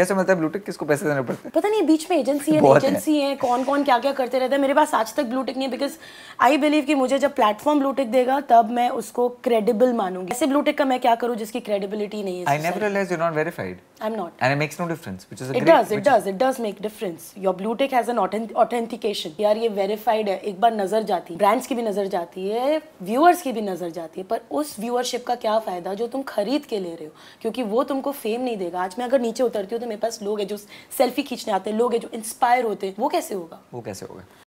कैसे मिलता है ब्लूटिक किसको पैसे देने पड़ते हैं पता नहीं बीच में एजेंसी है एजेंसी है कौन कौन क्या क्या करते रहते हैं मेरे पास आज तक ब्लूटिक नहीं है बिकॉज आई बिलीव कि मुझे जब प्लेटफॉर्म ब्लूटिक देगा तब मैं उसको क्रेडिबल मानूंगी ऐसे ब्लूटिक का मैं क्या करूँ जिसकी क्रेडिबिलिटी नहीं है I never you not verified I'm not. And it makes no difference, which is a it great, does, it does, it does make difference. Your blue tick has an authentic authentication. यार ये verified है, एक बार नजर जाती है, brands की भी नजर जाती है, viewers की भी नजर जाती है, पर उस viewership का क्या फायदा जो तुम खरीद के ले रहे हो, क्योंकि वो तुमको fame नहीं देगा. आज मैं अगर नीचे उतरती हूँ तो मेरे पास लोग हैं जो selfie खींचने आते हैं, लोग हैं जो inspire होते हैं, वो कैसे होगा? वो कैसे होगा?